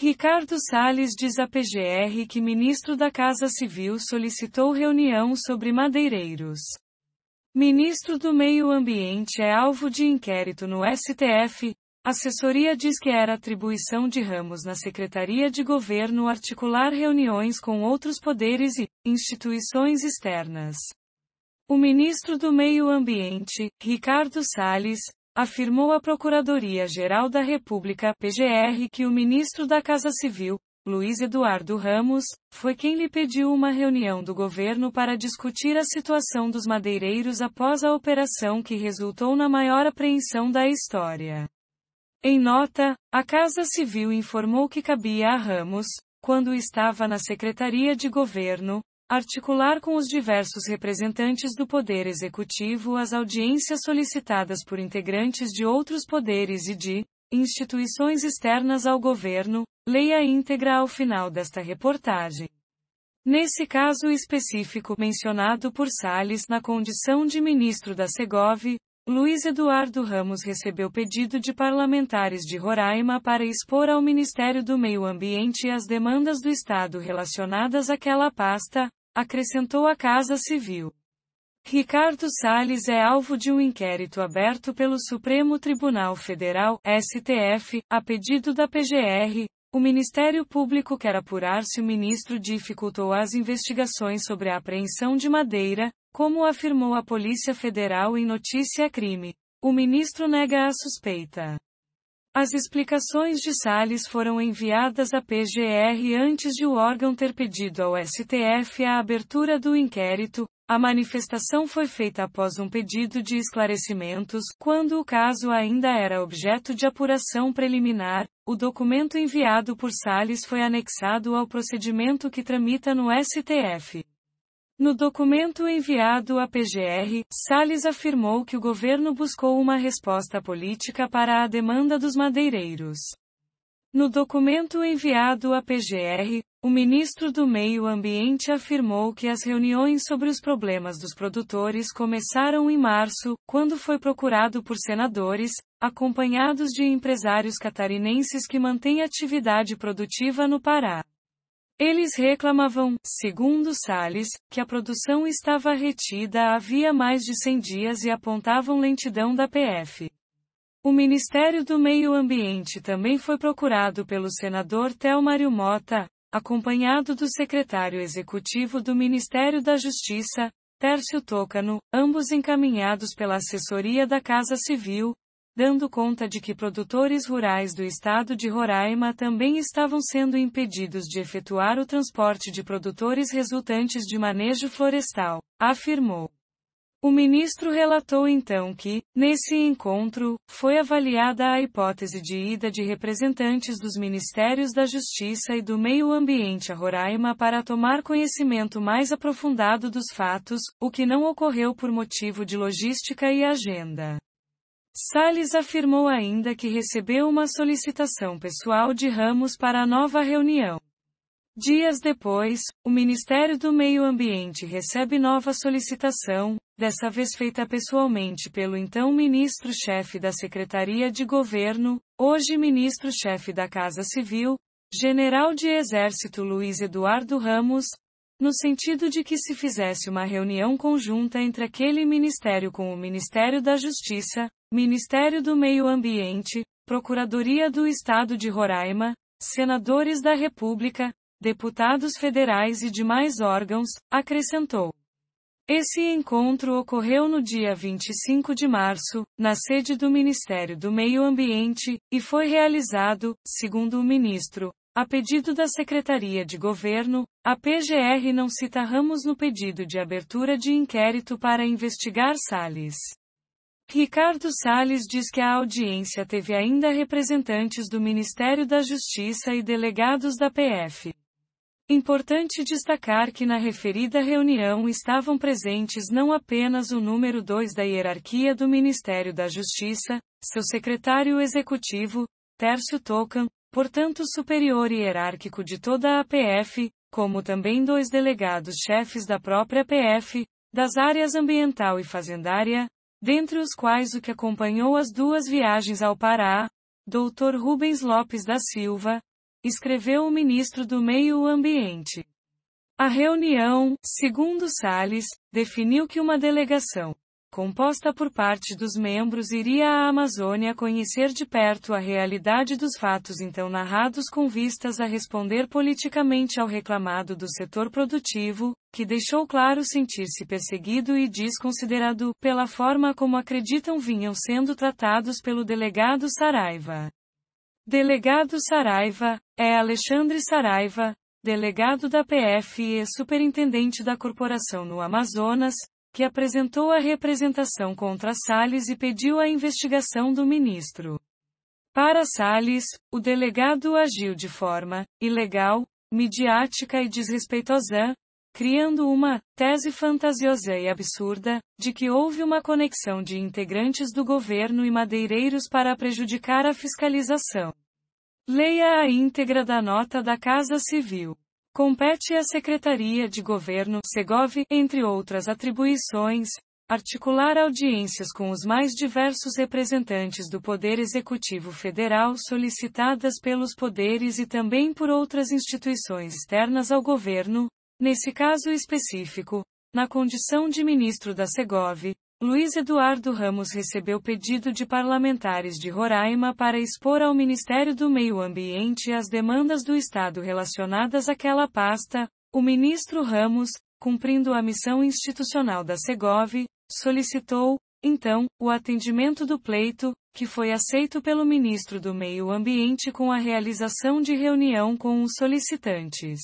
Ricardo Salles diz à PGR que ministro da Casa Civil solicitou reunião sobre madeireiros. Ministro do Meio Ambiente é alvo de inquérito no STF. Assessoria diz que era atribuição de Ramos na Secretaria de Governo articular reuniões com outros poderes e instituições externas. O ministro do Meio Ambiente, Ricardo Salles, afirmou a Procuradoria-Geral da República PGR que o ministro da Casa Civil, Luiz Eduardo Ramos, foi quem lhe pediu uma reunião do governo para discutir a situação dos madeireiros após a operação que resultou na maior apreensão da história. Em nota, a Casa Civil informou que cabia a Ramos, quando estava na Secretaria de Governo, articular com os diversos representantes do Poder Executivo as audiências solicitadas por integrantes de outros poderes e de instituições externas ao governo, leia íntegra ao final desta reportagem. Nesse caso específico mencionado por Salles na condição de ministro da Segovia, Luiz Eduardo Ramos recebeu pedido de parlamentares de Roraima para expor ao Ministério do Meio Ambiente as demandas do Estado relacionadas àquela pasta, acrescentou a Casa Civil. Ricardo Salles é alvo de um inquérito aberto pelo Supremo Tribunal Federal, STF, a pedido da PGR. O Ministério Público quer apurar se o ministro dificultou as investigações sobre a apreensão de madeira, como afirmou a Polícia Federal em notícia crime. O ministro nega a suspeita. As explicações de Salles foram enviadas à PGR antes de o órgão ter pedido ao STF a abertura do inquérito. A manifestação foi feita após um pedido de esclarecimentos, quando o caso ainda era objeto de apuração preliminar. O documento enviado por Salles foi anexado ao procedimento que tramita no STF. No documento enviado à PGR, Salles afirmou que o governo buscou uma resposta política para a demanda dos madeireiros. No documento enviado à PGR, o ministro do Meio Ambiente afirmou que as reuniões sobre os problemas dos produtores começaram em março, quando foi procurado por senadores, acompanhados de empresários catarinenses que mantêm atividade produtiva no Pará. Eles reclamavam, segundo Salles, que a produção estava retida havia mais de 100 dias e apontavam lentidão da PF. O Ministério do Meio Ambiente também foi procurado pelo senador Telmário Mota, acompanhado do secretário executivo do Ministério da Justiça, Tércio Tocano, ambos encaminhados pela assessoria da Casa Civil, dando conta de que produtores rurais do estado de Roraima também estavam sendo impedidos de efetuar o transporte de produtores resultantes de manejo florestal, afirmou. O ministro relatou então que, nesse encontro, foi avaliada a hipótese de ida de representantes dos Ministérios da Justiça e do Meio Ambiente a Roraima para tomar conhecimento mais aprofundado dos fatos, o que não ocorreu por motivo de logística e agenda. Salles afirmou ainda que recebeu uma solicitação pessoal de Ramos para a nova reunião. Dias depois, o Ministério do Meio Ambiente recebe nova solicitação, dessa vez feita pessoalmente pelo então ministro-chefe da Secretaria de Governo, hoje ministro-chefe da Casa Civil, General de Exército Luiz Eduardo Ramos, no sentido de que se fizesse uma reunião conjunta entre aquele ministério com o Ministério da Justiça, Ministério do Meio Ambiente, Procuradoria do Estado de Roraima, senadores da República, deputados federais e demais órgãos, acrescentou. Esse encontro ocorreu no dia 25 de março, na sede do Ministério do Meio Ambiente, e foi realizado, segundo o ministro, a pedido da Secretaria de Governo, a PGR não cita Ramos no pedido de abertura de inquérito para investigar Salles. Ricardo Salles diz que a audiência teve ainda representantes do Ministério da Justiça e delegados da PF. Importante destacar que na referida reunião estavam presentes não apenas o número 2 da hierarquia do Ministério da Justiça, seu secretário executivo, Tércio Tocan, portanto superior hierárquico de toda a PF, como também dois delegados-chefes da própria PF, das áreas ambiental e fazendária, dentre os quais o que acompanhou as duas viagens ao Pará, Dr. Rubens Lopes da Silva, escreveu o ministro do Meio Ambiente. A reunião, segundo Salles, definiu que uma delegação composta por parte dos membros, iria à Amazônia conhecer de perto a realidade dos fatos então narrados com vistas a responder politicamente ao reclamado do setor produtivo, que deixou claro sentir-se perseguido e desconsiderado pela forma como acreditam vinham sendo tratados pelo delegado Saraiva. Delegado Saraiva, é Alexandre Saraiva, delegado da PF e superintendente da corporação no Amazonas, que apresentou a representação contra Salles e pediu a investigação do ministro. Para Salles, o delegado agiu de forma ilegal, midiática e desrespeitosa, criando uma tese fantasiosa e absurda de que houve uma conexão de integrantes do governo e madeireiros para prejudicar a fiscalização. Leia a íntegra da nota da Casa Civil. Compete à Secretaria de Governo, Segov, entre outras atribuições, articular audiências com os mais diversos representantes do Poder Executivo Federal solicitadas pelos poderes e também por outras instituições externas ao governo, nesse caso específico, na condição de ministro da Segov, Luiz Eduardo Ramos recebeu pedido de parlamentares de Roraima para expor ao Ministério do Meio Ambiente as demandas do Estado relacionadas àquela pasta. O ministro Ramos, cumprindo a missão institucional da Segov, solicitou, então, o atendimento do pleito, que foi aceito pelo ministro do Meio Ambiente com a realização de reunião com os solicitantes.